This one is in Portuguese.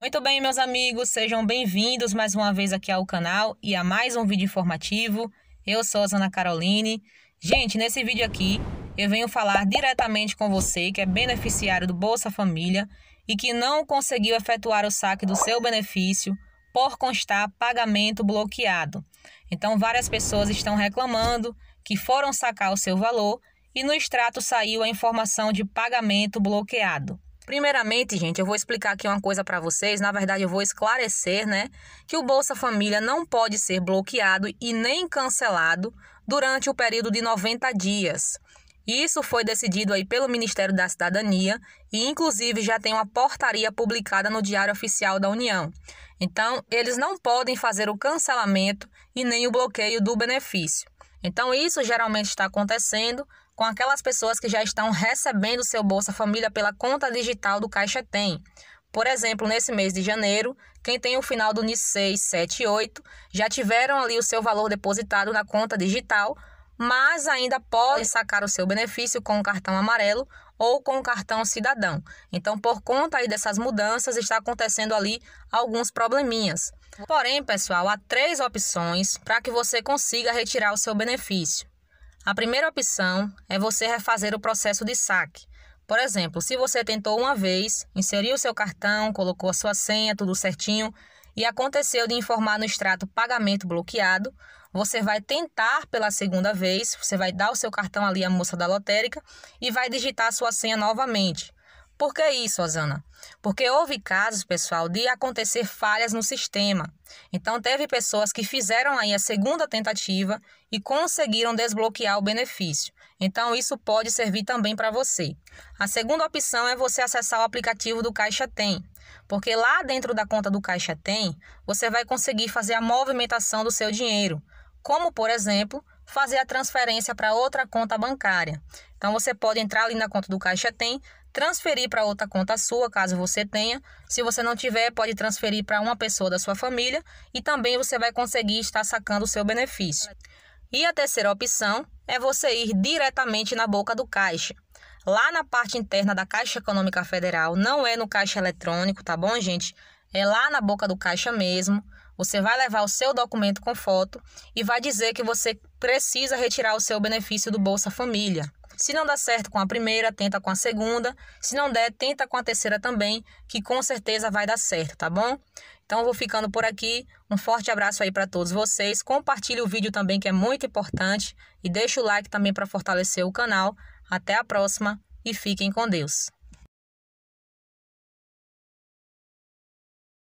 Muito bem, meus amigos, sejam bem-vindos mais uma vez aqui ao canal e a mais um vídeo informativo. Eu sou a Ana Caroline. Gente, nesse vídeo aqui eu venho falar diretamente com você que é beneficiário do Bolsa Família e que não conseguiu efetuar o saque do seu benefício por constar pagamento bloqueado. Então, várias pessoas estão reclamando que foram sacar o seu valor e no extrato saiu a informação de pagamento bloqueado. Primeiramente, gente, eu vou explicar aqui uma coisa para vocês. Na verdade, eu vou esclarecer, né, que o Bolsa Família não pode ser bloqueado e nem cancelado durante o período de 90 dias. Isso foi decidido aí pelo Ministério da Cidadania e, inclusive, já tem uma portaria publicada no Diário Oficial da União. Então, eles não podem fazer o cancelamento e nem o bloqueio do benefício. Então, isso geralmente está acontecendo com aquelas pessoas que já estão recebendo seu Bolsa Família pela conta digital do Caixa Tem. Por exemplo, nesse mês de janeiro, quem tem o final do NIS 6, 7 e 8 já tiveram ali o seu valor depositado na conta digital, mas ainda podem sacar o seu benefício com o cartão amarelo ou com o cartão cidadão. Então, por conta aí dessas mudanças, está acontecendo ali alguns probleminhas. Porém, pessoal, há três opções para que você consiga retirar o seu benefício. A primeira opção é você refazer o processo de saque. Por exemplo, se você tentou uma vez, inseriu seu cartão, colocou a sua senha, tudo certinho, e aconteceu de informar no extrato pagamento bloqueado, você vai tentar pela segunda vez, você vai dar o seu cartão ali à moça da lotérica e vai digitar a sua senha novamente. Por que isso, Osana? Porque houve casos, pessoal, de acontecer falhas no sistema. Então, teve pessoas que fizeram aí a segunda tentativa e conseguiram desbloquear o benefício. Então, isso pode servir também para você. A segunda opção é você acessar o aplicativo do Caixa Tem, porque lá dentro da conta do Caixa Tem, você vai conseguir fazer a movimentação do seu dinheiro, como, por exemplo, fazer a transferência para outra conta bancária. Então você pode entrar ali na conta do Caixa Tem, transferir para outra conta sua, caso você tenha. Se você não tiver, pode transferir para uma pessoa da sua família e também você vai conseguir estar sacando o seu benefício. E a terceira opção é você ir diretamente na boca do caixa. Lá na parte interna da Caixa Econômica Federal, não é no caixa eletrônico, tá bom, gente? É lá na boca do caixa mesmo. Você vai levar o seu documento com foto e vai dizer que você precisa retirar o seu benefício do Bolsa Família. Se não dá certo com a primeira, tenta com a segunda. Se não der, tenta com a terceira também, que com certeza vai dar certo, tá bom? Então eu vou ficando por aqui. Um forte abraço aí para todos vocês. Compartilhe o vídeo também que é muito importante e deixa o like também para fortalecer o canal. Até a próxima e fiquem com Deus.